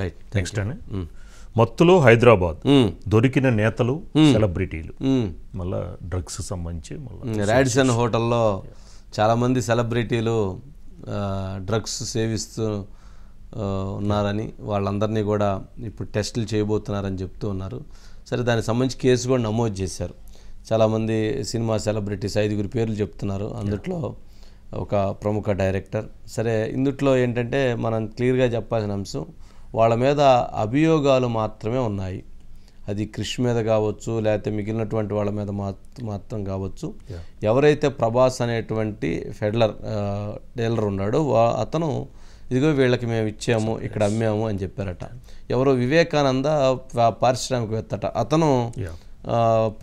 Right next అని మత్తులో Hyderabad hmm. దొరికిన నేతలు hmm. సెలబ్రిటీలు hmm. మళ్ళా డ్రగ్స్ సంబంధించి రాడిసన్ హోటల్లో చాలామంది సెలబ్రిటీలు డ్రగ్స్ సేవిస్తూ ఉన్నారని వాళ్ళందరినీ కూడా ఇప్పుడు టెస్టులు చేయబోతున్నారని చెప్తూ ఉన్నారు సరే దానికి సంబంధించి కేసు కూడా నమోదు చేశారు చాలామంది సినిమా సెలబ్రిటీస్ ఐదుగురు పేర్లు చెప్తున్నారు అందుట్లో ఒక ప్రముఖ డైరెక్టర్ సరే ఇందుట్లో ఏంటంటే మనం క్లియర్గా చెప్పాల్సిన అంశం వాళ్ళ మీద అభియోగాలు మాత్రమే ఉన్నాయి అది క్రిష్ మీద కావచ్చు లేకపోతే మిగిలినటువంటి వాళ్ళ మీద మాత్రం కావచ్చు ఎవరైతే ప్రభాస్ అనేటువంటి ఫెడలర్ డీలర్ ఉన్నాడో అతను ఇదిగో వీళ్ళకి మేము ఇచ్చాము ఇక్కడ అమ్మాము అని చెప్పారట ఎవరో వివేకానంద పారిశ్రామికవేత్తట అతను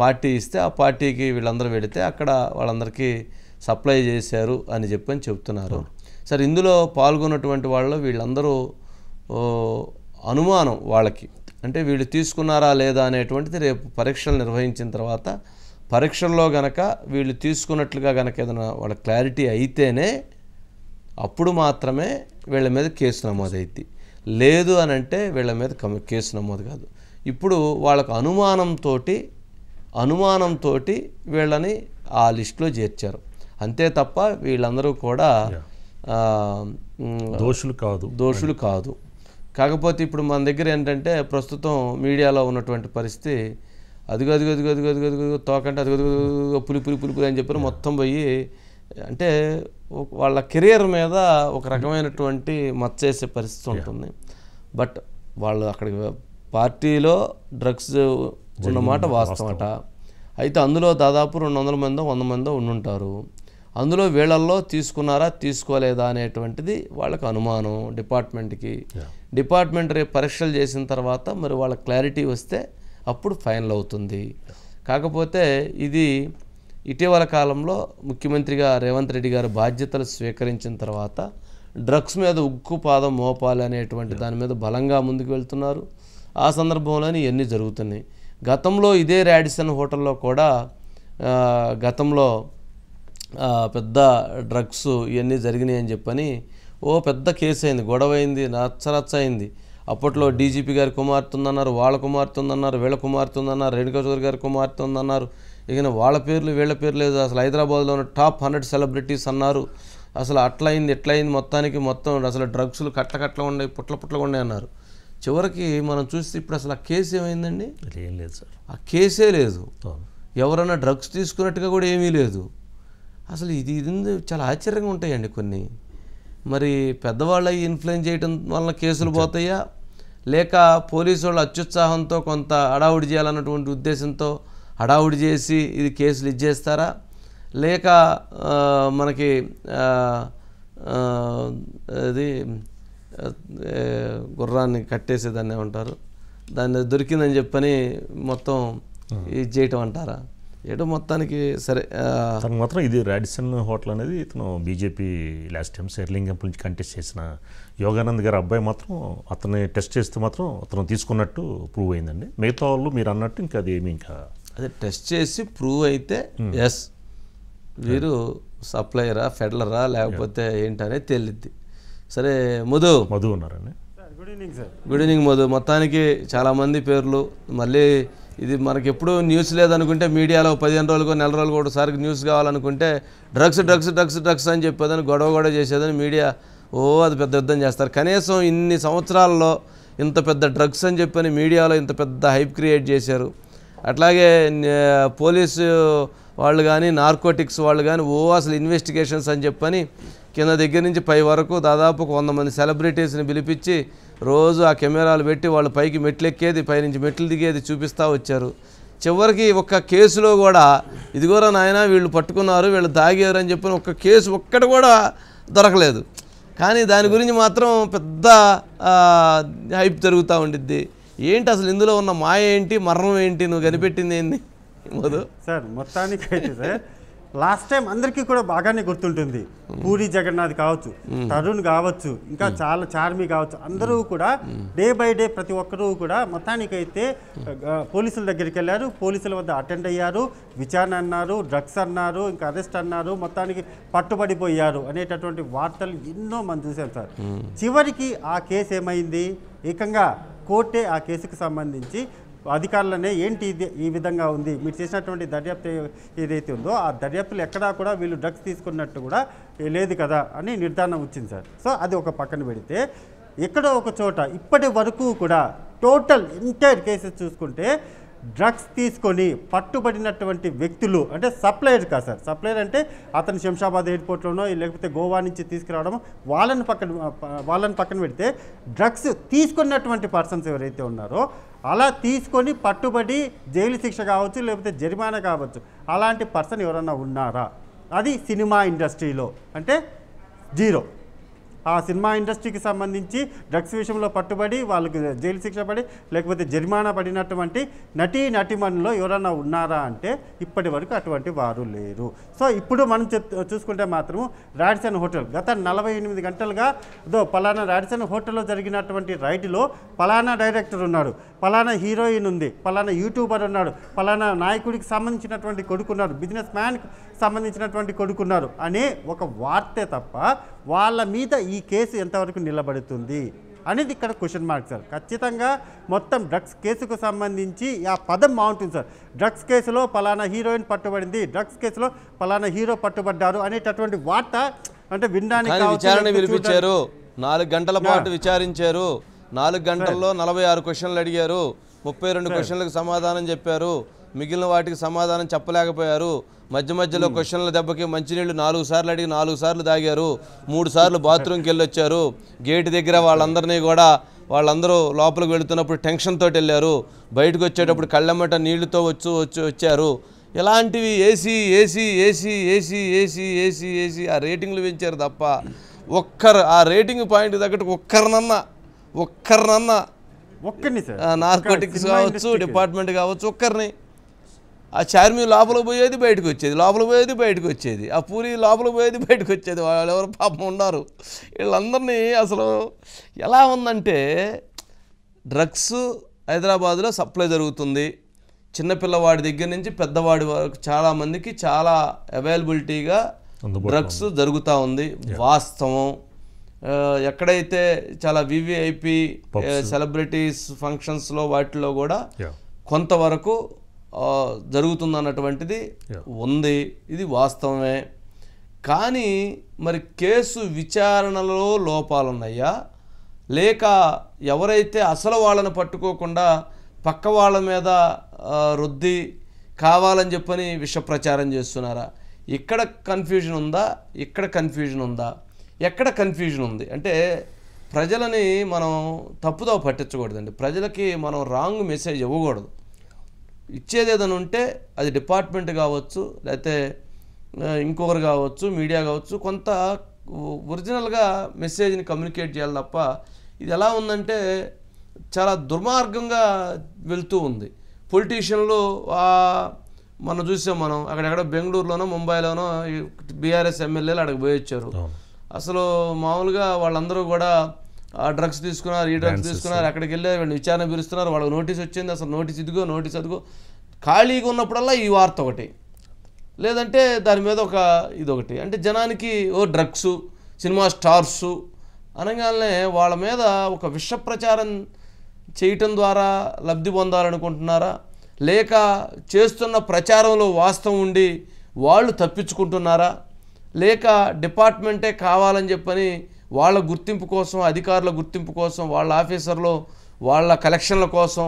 పార్టీ ఇస్తే ఆ పార్టీకి వీళ్ళందరూ వెళితే అక్కడ వాళ్ళందరికీ సప్లై చేశారు అని చెప్పని చెప్తున్నారు సరే ఇందులో పాల్గొన్నటువంటి వాళ్ళు వీళ్ళందరూ అనుమానం వాళ్ళకి అంటే వీళ్ళు తీసుకున్నారా లేదా అనేటువంటిది రేపు పరీక్షలు నిర్వహించిన తర్వాత పరీక్షల్లో గనక వీళ్ళు తీసుకున్నట్లుగా గనక ఏదైనా వాళ్ళ క్లారిటీ అయితేనే అప్పుడు మాత్రమే వీళ్ళ మీద కేసు నమోదు అయింది లేదు అని అంటే వీళ్ళ మీద కేసు నమోదు కాదు ఇప్పుడు వాళ్ళకు అనుమానంతో అనుమానంతో వీళ్ళని ఆ లిస్టులో చేర్చారు అంతే తప్ప వీళ్ళందరూ కూడా దోషులు కాదు దోషులు కాదు కాకపోతే ఇప్పుడు మన దగ్గర ఏంటంటే ప్రస్తుతం మీడియాలో ఉన్నటువంటి పరిస్థితి అదిగో అదిగో అదిగో అదిగో అదిగో అదిగో తోకంటే అదిగో అదిగో పులి పులి పులి పులి అని చెప్పి మొత్తం పోయి అంటే వాళ్ళ కెరియర్ మీద ఒక రకమైనటువంటి మచ్చేసే పరిస్థితి ఉంటుంది బట్ వాళ్ళు అక్కడికి పార్టీలో డ్రగ్స్ ఉన్నమాట వాస్తవమాట అయితే అందులో దాదాపు రెండు వందల మందో వంద మందో ఉండుంటారు అందులో వీళ్ళల్లో తీసుకున్నారా తీసుకోలేదా అనేటువంటిది వాళ్ళకి అనుమానం డిపార్ట్మెంట్కి డిపార్ట్మెంట్ రేపు పరీక్షలు చేసిన తర్వాత మరి వాళ్ళ క్లారిటీ వస్తే అప్పుడు ఫైనల్ అవుతుంది కాకపోతే ఇది ఇటీవల కాలంలో ముఖ్యమంత్రిగా రేవంత్ రెడ్డి గారు బాధ్యతలు స్వీకరించిన తర్వాత డ్రగ్స్ మీద ఉక్కు పాదం మోపాలి అనేటువంటి దాని మీద బలంగా ముందుకు వెళ్తున్నారు ఆ సందర్భంలోనే ఇవన్నీ జరుగుతున్నాయి గతంలో ఇదే రాడిసన్ హోటల్లో కూడా గతంలో పెద్ద డ్రగ్స్ ఇవన్నీ జరిగినాయి అని చెప్పని ఓ పెద్ద కేసు అయింది గొడవ అయింది నచ్చరచ్చ అయింది అప్పట్లో డీజీపీ గారి కుమార్తె ఉందన్నారు వాళ్ళ కుమార్తె ఉందన్నారు వీళ్ళ కుమార్తె ఉందన్నారు రేణుకా చౌదరి గారి కుమార్తె ఉందన్నారు ఇక వాళ్ళ పేర్లు వీళ్ళ పేరు లేదు అసలు హైదరాబాద్లో ఉన్న టాప్ హండ్రెడ్ సెలబ్రిటీస్ అన్నారు అసలు అట్లయింది ఎట్లయింది మొత్తానికి మొత్తం అసలు డ్రగ్స్లు కట్టకట్ల ఉన్నాయి పుట్ల పుట్ల ఉన్నాయి అన్నారు చివరికి మనం చూస్తే ఇప్పుడు అసలు ఆ కేసు ఏమైందండి ఏం లేదు సార్ ఆ కేసే లేదు ఎవరైనా డ్రగ్స్ తీసుకున్నట్టుగా కూడా ఏమీ లేదు అసలు ఇది ఇది చాలా ఆశ్చర్యంగా ఉంటాయండి కొన్ని మరి పెద్దవాళ్ళు ఇన్ఫ్లుయెన్స్ చేయడం వలన కేసులు పోతాయా లేక పోలీసు వాళ్ళు అత్యుత్సాహంతో కొంత హడావుడి చేయాలన్నటువంటి ఉద్దేశంతో హడావుడి చేసి ఇది కేసులు ఇచ్చేస్తారా లేక మనకి అది గుర్రాన్ని కట్టేసేదాన్ని ఏమంటారు దాన్ని దొరికిందని చెప్పని మొత్తం ఇది చేయటం అంటారా ఏదో మొత్తానికి సరే తను మాత్రం ఇది రాడిసన్ హోటల్ అనేది ఇతను బీజేపీ లాస్ట్ టైం శర్లింగం నుంచి కంటెస్ట్ చేసిన యోగానంద్ గారి అబ్బాయి మాత్రం అతన్ని టెస్ట్ చేస్తే మాత్రం అతను తీసుకున్నట్టు ప్రూవ్ అయిందండి మిగతా వాళ్ళు మీరు అన్నట్టు ఇంకా అది ఏమి ఇంకా అదే టెస్ట్ చేసి ప్రూవ్ అయితే ఎస్ hmm. వీరు సప్లయరా hmm. ఫెడలరా లేకపోతే ఏంటనే తేలిద్ది సరే మధు మధు ఉన్నారండి good evening sir good evening Madhu మొత్తానికి చాలామంది పేర్లు మళ్ళీ ఇది మనకి ఎప్పుడు న్యూస్ లేదనుకుంటే మీడియాలో పదిహేను రోజులకు నెల కూడా ఒకసారికి న్యూస్ కావాలనుకుంటే డ్రగ్స్ డ్రగ్స్ డ్రగ్స్ డ్రగ్స్ అని చెప్పేదని గొడవ గొడవ చేసేదని మీడియా ఓ అది పెద్ద యుద్ధం చేస్తారు కనీసం ఇన్ని సంవత్సరాల్లో ఇంత పెద్ద డ్రగ్స్ అని చెప్పని మీడియాలో ఇంత పెద్ద హైప్ క్రియేట్ చేశారు అట్లాగే పోలీసు వాళ్ళు కానీ నార్కోటిక్స్ వాళ్ళు కానీ ఓ అసలు ఇన్వెస్టిగేషన్స్ అని చెప్పని కింద దగ్గర నుంచి పై వరకు దాదాపు వంద మంది సెలబ్రిటీస్ని పిలిపించి రోజు ఆ కెమెరాలు పెట్టి వాళ్ళు పైకి మెట్లు ఎక్కేది పైనుంచి మెట్లు దిగేది చూపిస్తూ వచ్చారు చివరికి ఒక్క కేసులో కూడా ఇదిగోరా నాయన వీళ్ళు పట్టుకున్నారు వీళ్ళు దాగారు అని చెప్పిన ఒక్క కేసు ఒక్కటి కూడా దొరకలేదు కానీ దాని గురించి మాత్రం పెద్ద హైప్ జరుగుతూ ఉండిద్ది ఏంటి అసలు ఇందులో ఉన్న మాయ ఏంటి మరణం ఏంటి నువ్వు కనిపెట్టింది ఏంది మధు సార్ మొత్తానికి అయితే సార్ లాస్ట్ టైం అందరికీ కూడా బాగానే గుర్తుంటుంది పూరి జగన్నాథ్ కావచ్చు తరుణ్ కావచ్చు ఇంకా చాలా చార్మి కావచ్చు అందరూ కూడా డే బై డే ప్రతి ఒక్కరూ కూడా మొత్తానికైతే పోలీసుల దగ్గరికి వెళ్ళారు పోలీసుల వద్ద అటెండ్ అయ్యారు విచారణ అన్నారు డ్రగ్స్ అన్నారు ఇంకా అరెస్ట్ అన్నారు మొత్తానికి పట్టుబడిపోయారు అనేటటువంటి వార్తలు ఎన్నో మనం చూసాం సార్ చివరికి ఆ కేసు ఏమైంది ఏకంగా కోర్టే ఆ కేసుకు సంబంధించి అధికారులనే ఏంటి ఇది ఈ విధంగా ఉంది మీరు చేసినటువంటి దర్యాప్తు ఏదైతే ఉందో ఆ దర్యాప్తులు ఎక్కడా కూడా వీళ్ళు డ్రగ్స్ తీసుకున్నట్టు కూడా లేదు కదా అని నిర్ధారణ వచ్చింది సార్ సో అది ఒక పక్కన పెడితే ఎక్కడో ఒక చోట ఇప్పటి వరకు కూడా టోటల్ ఎంటైర్ కేసెస్ చూసుకుంటే డ్రగ్స్ తీసుకొని పట్టుబడినటువంటి వ్యక్తులు అంటే సప్లయర్ కాదు సార్ సప్లయర్ అంటే అతను శంషాబాద్ ఎయిర్పోర్ట్లోనో లేకపోతే గోవా నుంచి తీసుకురావడం వాళ్ళని పక్కన వాళ్ళని పక్కన పెడితే డ్రగ్స్ తీసుకున్నటువంటి పర్సన్స్ ఎవరైతే ఉన్నారో అలా తీసుకొని పట్టుబడి జైలు శిక్ష కావచ్చు లేకపోతే జరిమానా కావచ్చు అలాంటి పర్సన్ ఎవరన్నా ఉన్నారా అది సినిమా ఇండస్ట్రీలో అంటే జీరో ఆ సినిమా ఇండస్ట్రీకి సంబంధించి డ్రగ్స్ విషయంలో పట్టుబడి వాళ్ళకి జైలు శిక్ష పడి లేకపోతే జరిమానా పడినటువంటి నటీ నటిమణిలో ఎవరైనా ఉన్నారా అంటే ఇప్పటి వరకు అటువంటి వారు లేరు సో ఇప్పుడు మనం చూసుకుంటే మాత్రం రాడిసన్ హోటల్ గత నలభై ఎనిమిది గంటలుగా దో పలానా రాడిసన్ హోటల్లో జరిగినటువంటి రైడ్లో పలానా డైరెక్టర్ ఉన్నాడు పలానా హీరోయిన్ ఉంది పలానా యూట్యూబర్ ఉన్నాడు పలానా నాయకుడికి సంబంధించినటువంటి కొడుకున్నారు బిజినెస్ మ్యాన్కి సంబంధించినటువంటి కొడుకున్నారు అనే ఒక వార్తే తప్ప వాళ్ళ మీద ఈ కేసు ఎంతవరకు నిలబడుతుంది అనేది ఇక్కడ క్వశ్చన్ మార్క్ సార్ ఖచ్చితంగా మొత్తం డ్రగ్స్ కేసుకు సంబంధించి ఆ పదం బాగుంటుంది సార్ డ్రగ్స్ కేసులో పలానా హీరోయిన్ పట్టుబడింది డ్రగ్స్ కేసులో పలానా హీరో పట్టుబడ్డారు అనేటటువంటి వార్త అంటే వినడానికి విచారణ వినిపించారు నాలుగు గంటల పాటు విచారించారు నాలుగు గంటల్లో నలభై ఆరు క్వశ్చన్లు అడిగారు ముప్పై రెండు క్వశ్చన్లకు సమాధానం చెప్పారు మిగిలిన వాటికి సమాధానం చెప్పలేకపోయారు మధ్య మధ్యలో క్వశ్చన్ల దెబ్బకి మంచినీళ్ళు నాలుగు సార్లు అడిగి నాలుగు సార్లు తాగారు మూడు సార్లు బాత్రూమ్కి వెళ్ళొచ్చారు గేటు దగ్గర వాళ్ళందరినీ కూడా వాళ్ళందరూ లోపలికి వెళుతున్నప్పుడు టెన్షన్తో వెళ్ళారు బయటకు వచ్చేటప్పుడు కళ్ళమ్మట నీళ్లతో వచ్చు వచ్చి వచ్చారు ఇలాంటివి AC AC AC AC AC AC AC ఆ రేటింగ్లు పెంచారు తప్ప ఒక్కరు ఆ రేటింగ్ పాయింట్ తగ్గట్టు ఒక్కరినన్నా ఒక్కరినన్నా నార్కోటిక్స్ కావచ్చు డిపార్ట్మెంట్ కావచ్చు ఒక్కరిని ఆ చార్మి లోపల పోయేది బయటకు వచ్చేది లోపల పోయేది బయటకు వచ్చేది ఆ పూరి లోపల పోయేది బయటకు వచ్చేది వాళ్ళు ఎవరు పాపం ఉన్నారు వీళ్ళందరినీ అసలు ఎలా ఉందంటే డ్రగ్స్ హైదరాబాద్లో సప్లై జరుగుతుంది చిన్నపిల్లవాడి దగ్గర నుంచి పెద్దవాడి వరకు చాలామందికి చాలా అవైలబిలిటీగా డ్రగ్స్ జరుగుతూ ఉంది వాస్తవం ఎక్కడైతే చాలా వివిఐపి సెలబ్రిటీస్ ఫంక్షన్స్లో వాటిలో కూడా కొంతవరకు జరుగుతుందన్నటువంటిది ఉంది ఇది వాస్తవమే కానీ మరి కేసు విచారణలో లోపాలున్నాయా లేక ఎవరైతే అసలు వాళ్ళని పట్టుకోకుండా పక్క వాళ్ళ మీద రుద్ది కావాలని చెప్పని విష ప్రచారం చేస్తున్నారా ఇక్కడ కన్ఫ్యూజన్ ఉందా ఇక్కడ కన్ఫ్యూజన్ ఉందా ఎక్కడ కన్ఫ్యూజన్ ఉంది అంటే ప్రజలని మనం తప్పుదో పట్టించకూడదండి ప్రజలకి మనం రాంగ్ మెసేజ్ ఇవ్వకూడదు ఇచ్చేది ఏదైనా ఉంటే అది డిపార్ట్మెంట్ కావచ్చు లేకపోతే ఇంకొకరు కావచ్చు మీడియా కావచ్చు కొంత ఒరిజినల్గా మెసేజ్ని కమ్యూనికేట్ చేయాలి తప్ప ఇది ఎలా ఉందంటే చాలా దుర్మార్గంగా వెళ్తూ ఉంది పొలిటీషియన్లు మనం చూసాం మనం అక్కడెక్కడ బెంగళూరులోనో ముంబైలోనో బీఆర్ఎస్ ఎమ్మెల్యేలు అక్కడికి పోయి వచ్చారు అసలు మామూలుగా వాళ్ళందరూ కూడా డ్రగ్స్ తీసుకున్నారు ఈ డ్రగ్స్ తీసుకున్నారు అక్కడికి వెళ్ళి విచారణ పిలుస్తున్నారు వాళ్ళకి నోటీస్ వచ్చింది అసలు నోటీస్ ఇదిగో నోటీస్ అదిగో ఖాళీగా ఉన్నప్పుడల్లా ఈ వార్త ఒకటి లేదంటే దాని మీద ఒక ఇదొకటి అంటే జనానికి ఓ డ్రగ్స్ సినిమా స్టార్స్ అనగానే వాళ్ళ మీద ఒక విష ప్రచారం చేయటం ద్వారా లబ్ధి పొందాలనుకుంటున్నారా లేక చేస్తున్న ప్రచారంలో వాస్తవం ఉండి వాళ్ళు తప్పించుకుంటున్నారా లేక డిపార్ట్మెంటే కావాలని చెప్పని వాళ్ళ గుర్తింపు కోసం అధికారుల గుర్తింపు కోసం వాళ్ళ ఆఫీసర్లు వాళ్ళ కలెక్షన్ల కోసం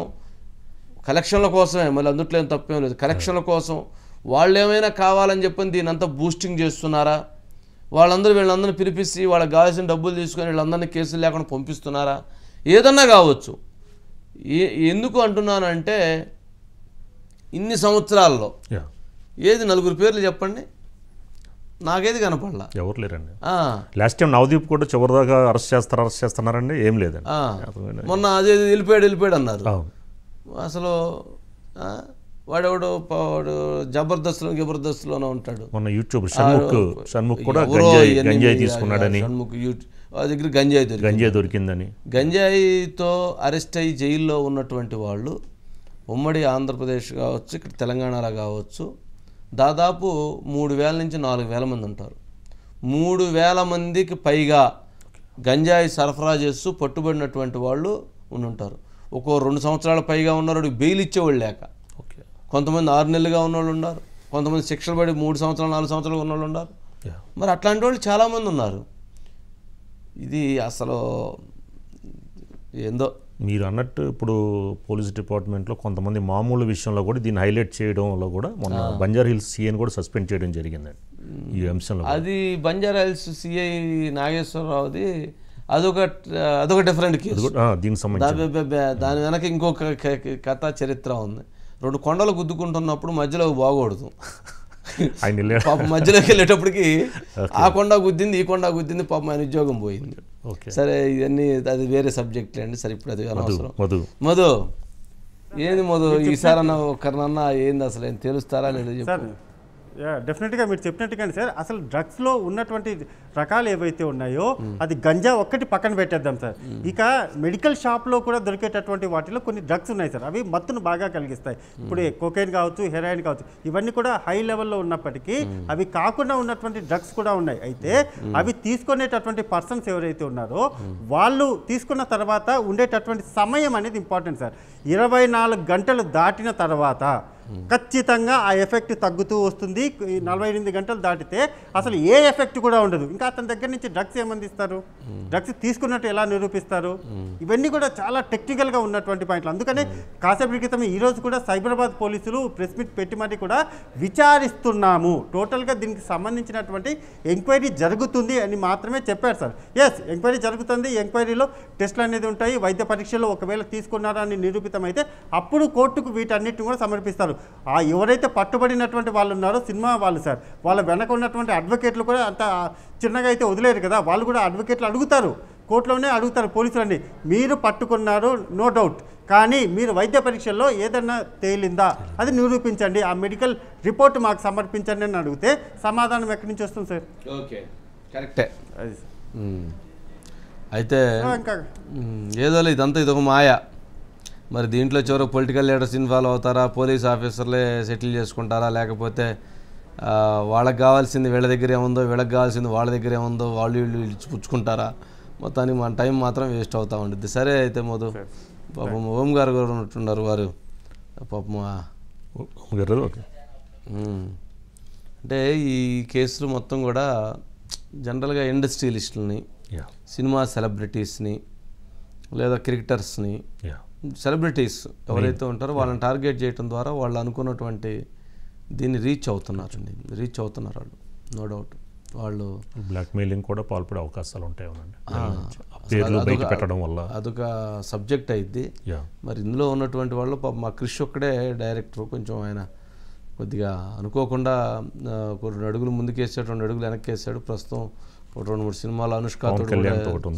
కలెక్షన్ల కోసమే మళ్ళీ అందుట్లో ఏం తప్పేం లేదు కలెక్షన్ల కోసం వాళ్ళు ఏమైనా కావాలని చెప్పని దీని అంతా బూస్టింగ్ చేస్తున్నారా వాళ్ళందరూ వీళ్ళందరినీ పిలిపిస్తే వాళ్ళకి కావాల్సిన డబ్బులు తీసుకొని వీళ్ళందరినీ కేసులు లేకుండా పంపిస్తున్నారా ఏదన్నా కావచ్చు ఏ ఎందుకు అంటున్నానంటే ఇన్ని సంవత్సరాల్లో ఏది నలుగురు పేర్లు చెప్పండి నాకేది కనపడలా ఎవరు లేరండి లాస్ట్ టైం నవదీప్ కూడా దాకా అరెస్ట్ చేస్తారు అరెస్ట్ చేస్తున్నారండి ఏం లేదండి మొన్న అదే వెళ్ళిపోయాడు వెళ్ళిపోయాడు అన్నారు అసలు వాడెవడు వాడు జబర్దస్త్లో జబర్దస్త్లోనే ఉంటాడు మొన్న యూట్యూబ్ షణ్ముఖ్ షణ్ముఖ్ కూడా గంజాయి తీసుకున్నాడని షణ్ముఖ్ యూట్యూబ్ దగ్గర గంజాయి దొరికి గంజాయి దొరికిందని గంజాయితో అరెస్ట్ అయ్యి జైల్లో ఉన్నటువంటి వాళ్ళు ఉమ్మడి ఆంధ్రప్రదేశ్ కావచ్చు ఇక్కడ తెలంగాణలో కావచ్చు దాదాపు మూడు వేల నుంచి నాలుగు వేల మంది ఉంటారు మూడు వేల మందికి పైగా గంజాయి సరఫరా చేస్తూ పట్టుబడినటువంటి వాళ్ళు ఉండుంటారు ఒక్కో రెండు సంవత్సరాల పైగా ఉన్నారు బెయిల్ ఇచ్చేవాళ్ళు లేక కొంతమంది ఆరు నెలలుగా ఉన్నవాళ్ళు ఉన్నారు కొంతమంది శిక్షలు పడి మూడు సంవత్సరాలు నాలుగు సంవత్సరాలు ఉన్నవాళ్ళు ఉన్నారు మరి అట్లాంటి వాళ్ళు చాలామంది ఉన్నారు ఇది అసలు ఏందో మీరు అన్నట్టు ఇప్పుడు పోలీస్ డిపార్ట్మెంట్లో కొంతమంది మామూలు విషయంలో కూడా దీన్ని హైలైట్ చేయడంలో కూడా మొన్న బంజారా హిల్స్ సీఐని కూడా సస్పెండ్ చేయడం జరిగిందండి ఈ అంశంలో అది బంజారా హిల్స్ సిఐ నాగేశ్వరరావుది అదొక అదొక డిఫరెంట్ కేసు దీనికి సంబంధించి దాని వెనక ఇంకొక కథ చరిత్ర ఉంది రెండు కొండలు గుద్దుకుంటున్నప్పుడు మధ్యలో బాగోడదు ఆయన మధ్యలోకి వెళ్ళేటప్పటికి ఆ కొండ గుద్దింది ఈ కొండ గుద్దింది పాపం ఆయన ఉద్యోగం పోయింది సరే ఇవన్నీ అది వేరే సబ్జెక్ట్లే అండి సరే ఇప్పుడు అది మధు మధు ఏంది మధు ఈసారన్నా ఒకరినన్నా ఏంది అసలు ఏం తెలుస్తారా లేదా చెప్పు డెఫినెట్గా మీరు చెప్పినట్టుగానే సార్ అసలు డ్రగ్స్లో ఉన్నటువంటి రకాలు ఏవైతే ఉన్నాయో hmm. అది గంజా ఒక్కటి పక్కన పెట్టేద్దాం సార్ hmm. ఇక మెడికల్ షాప్లో కూడా దొరికేటటువంటి వాటిలో కొన్ని డ్రగ్స్ ఉన్నాయి సార్ అవి మత్తును బాగా కలిగిస్తాయి hmm. ఇప్పుడు కోకైన్ కావచ్చు హెరాయిన్ కావచ్చు ఇవన్నీ కూడా హై లెవెల్లో ఉన్నప్పటికీ అవి కాకుండా ఉన్నటువంటి డ్రగ్స్ కూడా ఉన్నాయి అయితే అవి తీసుకునేటటువంటి పర్సన్స్ ఎవరైతే ఉన్నారో వాళ్ళు తీసుకున్న తర్వాత ఉండేటటువంటి సమయం అనేది ఇంపార్టెంట్ సార్ ఇరవై గంటలు దాటిన తర్వాత ఖచ్చితంగా ఆ ఎఫెక్ట్ తగ్గుతూ వస్తుంది నలభై ఎనిమిది గంటలు దాటితే అసలు ఏ ఎఫెక్ట్ కూడా ఉండదు ఇంకా అతని దగ్గర నుంచి డ్రగ్స్ ఏమందిస్తారు డ్రగ్స్ తీసుకున్నట్టు ఎలా నిరూపిస్తారు ఇవన్నీ కూడా చాలా టెక్నికల్గా ఉన్నటువంటి పాయింట్లు అందుకనే కాసేపు క్రితం ఈరోజు కూడా సైబరాబాద్ పోలీసులు ప్రెస్ మీట్ పెట్టి మరి కూడా విచారిస్తున్నాము టోటల్గా దీనికి సంబంధించినటువంటి ఎంక్వైరీ జరుగుతుంది అని మాత్రమే చెప్పారు సార్ ఎస్ ఎంక్వైరీ జరుగుతుంది ఎంక్వైరీలో టెస్ట్లు అనేది ఉంటాయి వైద్య పరీక్షలు ఒకవేళ తీసుకున్నారా అని నిరూపితమైతే అప్పుడు కోర్టుకు వీటన్నిటిని కూడా సమర్పిస్తారు ఆ ఎవరైతే పట్టుబడినటువంటి వాళ్ళు ఉన్నారో సినిమా వాళ్ళు సార్ వాళ్ళ వెనక ఉన్నటువంటి అడ్వకేట్లు కూడా అంత చిన్నగా అయితే వదిలేరు కదా వాళ్ళు కూడా అడ్వకేట్లు అడుగుతారు కోర్టులోనే అడుగుతారు పోలీసులన్నీ మీరు పట్టుకున్నారు నో డౌట్ కానీ మీరు వైద్య పరీక్షల్లో ఏదన్నా తేలిందా అది నిరూపించండి ఆ మెడికల్ రిపోర్ట్ మాకు సమర్పించండి అని అడిగితే సమాధానం ఎక్కడి నుంచి వస్తుంది సార్ ఓకే కరెక్టే అయితే ఏదో ఇదంతా ఇదొక మాయా మరి దీంట్లో చివరి పొలిటికల్ లీడర్స్ ఇన్వాల్వ్ అవుతారా పోలీస్ ఆఫీసర్లే సెటిల్ చేసుకుంటారా లేకపోతే వాళ్ళకి కావాల్సింది వీళ్ళ దగ్గర ఉందో వీళ్ళకి కావాల్సింది వాళ్ళ దగ్గర ఏముందో వాళ్ళు వీళ్ళు పుచ్చుకుంటారా మొత్తానికి మన టైం మాత్రం వేస్ట్ అవుతూ ఉంటుంది సరే అయితే మోదు పాపం ఓం గారు గారు ఉంటున్నారు వారు పాపం అంటే ఈ కేసులు మొత్తం కూడా జనరల్గా ఇండస్ట్రియలిస్టులని సినిమా సెలబ్రిటీస్ని లేదా క్రికెటర్స్ని సెలబ్రిటీస్ ఎవరైతే ఉంటారో వాళ్ళని టార్గెట్ చేయడం ద్వారా వాళ్ళు అనుకున్నటువంటి దీన్ని రీచ్ అవుతున్నారు రీచ్ అవుతున్నారు వాళ్ళు నో డౌట్ వాళ్ళు మెయిలింగ్ కూడా పాల్పడే అవకాశాలు ఉంటాయి వల్ల అదొక సబ్జెక్ట్ అయింది మరి ఇందులో ఉన్నటువంటి వాళ్ళు మా క్రిష్ ఒక్కడే డైరెక్టర్ కొంచెం ఆయన కొద్దిగా అనుకోకుండా రెండు అడుగులు ముందుకేసాడు రెండు అడుగులు వెనక్కి వేసాడు ప్రస్తుతం ఒక రెండు మూడు సినిమాలు అనుష్కాతో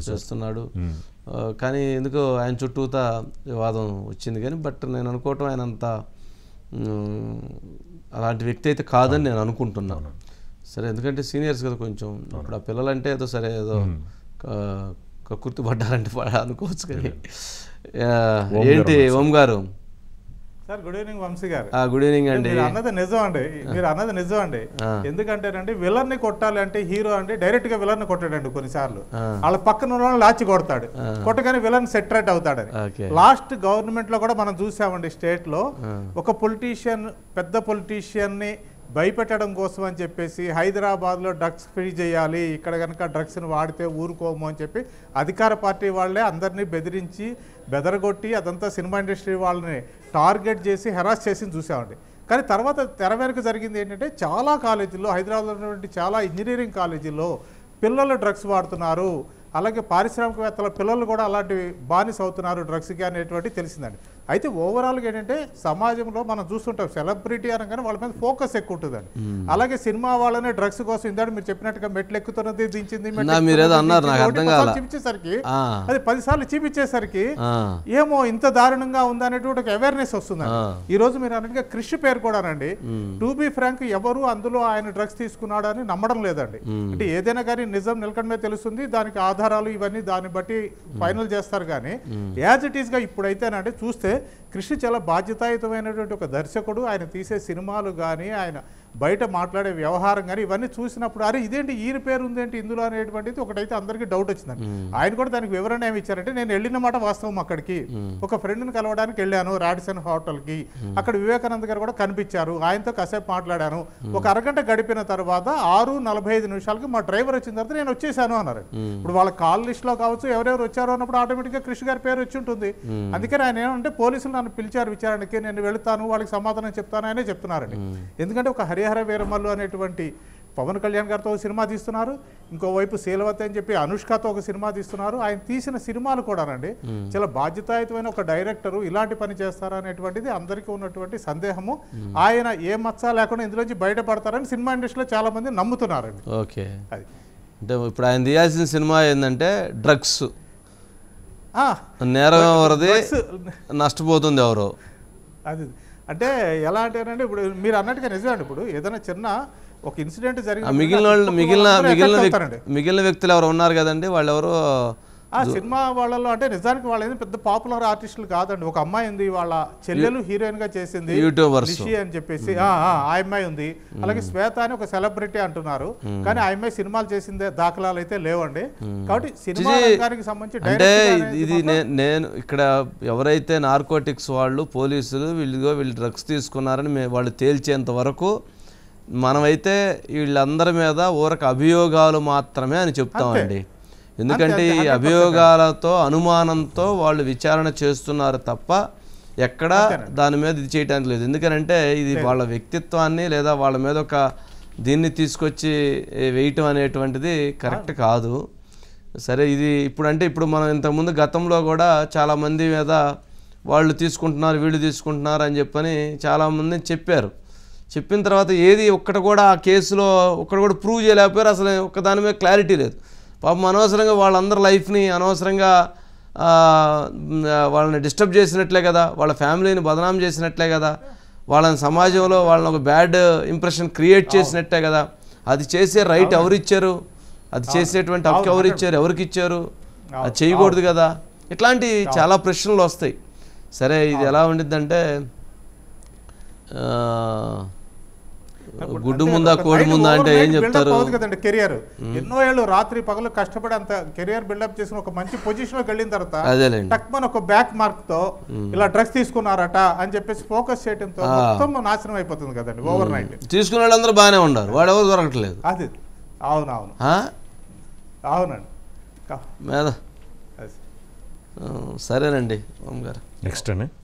చేస్తున్నాడు hmm. కానీ ఎందుకో ఆయన చుట్టూత వివాదం వచ్చింది కానీ బట్ నేను అనుకోవటం ఆయన అంత అలాంటి వ్యక్తి అయితే కాదని నేను అనుకుంటున్నాను సరే ఎందుకంటే సీనియర్స్ కదా కొంచెం ఇప్పుడు ఆ పిల్లలంటే ఏదో సరే ఏదో కుర్తి పడ్డారంటే అనుకోవచ్చు కానీ ఏంటి ఓం గారు సార్ గుడ్ ఈవినింగ్ వంశీ గారు గుడ్ ఈవినింగ్ అండి అన్నది నిజం అండి మీరు అన్నది నిజం అండి ఎందుకంటేనండి విలన్ ని కొట్టాలి అంటే హీరో అండి డైరెక్ట్ గా విలన్ ని కొట్టాడండి కొన్నిసార్లు వాళ్ళ పక్కన లాచి కొడతాడు కొట్టగానే విలన్ సెటరేట్ అవుతాడని లాస్ట్ గవర్నమెంట్ లో కూడా మనం చూసామండి స్టేట్ లో ఒక పొలిటీషియన్ పెద్ద పొలిటీషియన్ ని భయపెట్టడం కోసం అని చెప్పేసి హైదరాబాద్లో డ్రగ్స్ ఫ్రీ చేయాలి ఇక్కడ కనుక డ్రగ్స్ని వాడితే ఊరుకోము అని చెప్పి అధికార పార్టీ వాళ్ళే అందరినీ బెదిరించి బెదరగొట్టి అదంతా సినిమా ఇండస్ట్రీ వాళ్ళని టార్గెట్ చేసి హెరాస్ చేసి చూసామండి కానీ తర్వాత తెర జరిగింది ఏంటంటే చాలా కాలేజీల్లో హైదరాబాద్లో ఉన్నటువంటి చాలా ఇంజనీరింగ్ కాలేజీల్లో పిల్లలు డ్రగ్స్ వాడుతున్నారు అలాగే పారిశ్రామికవేత్తల పిల్లలు కూడా అలాంటివి బానిస అవుతున్నారు డ్రగ్స్కి అనేటువంటి తెలిసిందండి అయితే ఓవరాల్గా ఏంటంటే సమాజంలో మనం చూస్తుంటాం సెలబ్రిటీ అనగానే వాళ్ళ మీద ఫోకస్ ఎక్కువ ఉంటుందండి అలాగే సినిమా వాళ్ళనే డ్రగ్స్ కోసం ఇందాడు మీరు చెప్పినట్టుగా మెట్లు ఎక్కుతున్నది దించింది చూపించేసరికి అది పదిసార్లు చూపించేసరికి ఏమో ఇంత దారుణంగా ఉందనేటువంటి ఒక అవేర్నెస్ వస్తుంది ఈ రోజు మీరు అనగా కృషి పేరు కూడా టు బి ఫ్రాంక్ ఎవరు అందులో ఆయన డ్రగ్స్ తీసుకున్నాడు అని నమ్మడం లేదండి అంటే ఏదైనా కానీ నిజం నిలకడమే తెలుస్తుంది దానికి ఆధారాలు ఇవన్నీ దాన్ని బట్టి ఫైనల్ చేస్తారు కానీ యాజ్ ఇట్ ఈస్ గా ఇప్పుడైతేనండి చూస్తే కృష్ణ చాలా బాధ్యతాయుతమైనటువంటి ఒక దర్శకుడు ఆయన తీసే సినిమాలు కానీ ఆయన బయట మాట్లాడే వ్యవహారం కానీ ఇవన్నీ చూసినప్పుడు అరే ఇదేంటి ఈయన పేరు ఉందేంటి ఇందులో అనేటువంటిది ఒకటైతే అందరికీ డౌట్ వచ్చిందండి ఆయన కూడా దానికి వివరణ ఏమి ఇచ్చారంటే నేను వెళ్ళిన మాట వాస్తవం అక్కడికి ఒక ఫ్రెండ్ని కలవడానికి వెళ్ళాను రాడిసన్ హోటల్కి అక్కడ వివేకానంద గారు కూడా కనిపించారు ఆయనతో కాసేపు మాట్లాడాను ఒక అరగంట గడిపిన తర్వాత ఆరు నలభై ఐదు నిమిషాలకి మా డ్రైవర్ వచ్చిన తర్వాత నేను వచ్చేసాను అన్నారు ఇప్పుడు వాళ్ళ కాల్ లిస్ట్లో కావచ్చు ఎవరెవరు వచ్చారో అన్నప్పుడు ఆటోమేటిక్గా కృషి గారి పేరు వచ్చి ఉంటుంది అందుకని ఆయన ఏమంటే పోలీసులు నన్ను పిలిచారు విచారణకి నేను వెళుతాను వాళ్ళకి సమాధానం చెప్తాను అనే చెప్తున్నారండి ఎందుకంటే ఒక హరి హరిహర వీరమల్లు అనేటువంటి పవన్ కళ్యాణ్ గారితో ఒక సినిమా తీస్తున్నారు ఇంకోవైపు శీలవతి అని చెప్పి అనుష్కతో ఒక సినిమా తీస్తున్నారు ఆయన తీసిన సినిమాలు కూడానండి చాలా బాధ్యతాయుతమైన ఒక డైరెక్టరు ఇలాంటి పని చేస్తారా అనేటువంటిది అందరికీ ఉన్నటువంటి సందేహము ఆయన ఏ మచ్చ లేకుండా ఇందులోంచి బయటపడతారని సినిమా ఇండస్ట్రీలో చాలా మంది నమ్ముతున్నారండి ఓకే అది అంటే ఇప్పుడు ఆయన తీయాల్సిన సినిమా ఏంటంటే డ్రగ్స్ నేరం ఎవరిది నష్టపోతుంది ఎవరు అది అంటే ఎలా అంటేనండి ఇప్పుడు మీరు అన్నట్టుగా నిజమండి ఇప్పుడు ఏదైనా చిన్న ఒక ఇన్సిడెంట్ జరిగింది మిగిలిన మిగిలిన మిగిలిన మిగిలిన వ్యక్తులు ఎవరు ఉన్నారు కదండి వాళ్ళు ఎవరు ఆ సినిమా వాళ్ళలో అంటే నిజానికి వాళ్ళు పెద్ద పాపులర్ ఆర్టిస్టులు కాదండి ఒక అమ్మాయి ఉంది వాళ్ళ చెల్లెలు హీరోయిన్ గా చేసింది నిషి అని చెప్పేసి ఆ అమ్మాయి ఉంది అలాగే శ్వేత అని ఒక సెలబ్రిటీ అంటున్నారు కానీ ఆ అమ్మాయి సినిమాలు చేసిందే దాఖలాలు అయితే లేవండి కాబట్టి సినిమా సంబంధించి అంటే ఇది నేను ఇక్కడ ఎవరైతే నార్కోటిక్స్ వాళ్ళు పోలీసులు వీళ్ళుగో వీళ్ళు డ్రగ్స్ తీసుకున్నారని వాళ్ళు తేల్చేంత వరకు మనమైతే వీళ్ళందరి మీద ఊరక అభియోగాలు మాత్రమే అని చెప్తామండి ఎందుకంటే ఈ అభియోగాలతో అనుమానంతో వాళ్ళు విచారణ చేస్తున్నారు తప్ప ఎక్కడా దాని మీద ఇది చేయడానికి లేదు ఎందుకనంటే ఇది వాళ్ళ వ్యక్తిత్వాన్ని లేదా వాళ్ళ మీద ఒక దీన్ని తీసుకొచ్చి వేయటం అనేటువంటిది కరెక్ట్ కాదు సరే ఇది ఇప్పుడంటే ఇప్పుడు మనం ఇంతకుముందు గతంలో కూడా చాలామంది మీద వాళ్ళు తీసుకుంటున్నారు వీళ్ళు తీసుకుంటున్నారు అని చెప్పని చాలామంది చెప్పారు చెప్పిన తర్వాత ఏది ఒక్కటి కూడా ఆ కేసులో ఒక్కటి కూడా ప్రూవ్ చేయలేకపోయారు అసలు ఒక్క దాని మీద క్లారిటీ లేదు పాపం అనవసరంగా వాళ్ళందరి లైఫ్ని అనవసరంగా వాళ్ళని డిస్టర్బ్ చేసినట్లే కదా వాళ్ళ ఫ్యామిలీని బదనాం చేసినట్లే కదా వాళ్ళని సమాజంలో వాళ్ళని ఒక బ్యాడ్ ఇంప్రెషన్ క్రియేట్ చేసినట్టే కదా అది చేసే రైట్ ఎవరిచ్చారు అది చేసేటువంటి హక్కు ఎవరిచ్చారు ఎవరికి ఇచ్చారు అది చేయకూడదు కదా ఇట్లాంటి చాలా ప్రశ్నలు వస్తాయి సరే ఇది ఎలా ఉండిద్దంటే గుడ్డు ముందా కోడి ముందా అంటే ఏం చెప్తారు కదండి కెరియర్ ఎన్నో ఏళ్ళు రాత్రి పగలు కష్టపడి అంత కెరియర్ బిల్డప్ చేసిన ఒక మంచి పొజిషన్ లోకి వెళ్ళిన తర్వాత టక్మన్ ఒక బ్యాక్ మార్క్ తో ఇలా డ్రగ్స్ తీసుకున్నారట అని చెప్పేసి ఫోకస్ చేయడంతో మొత్తం నాశనం అయిపోతుంది కదండి ఓవర్ నైట్ తీసుకునే వాళ్ళందరూ బాగానే ఉన్నారు వాడు ఎవరు దొరకట్లేదు అది అవునవును అవునండి మేధ సరేనండి ఓం గారు నెక్స్ట్ అండి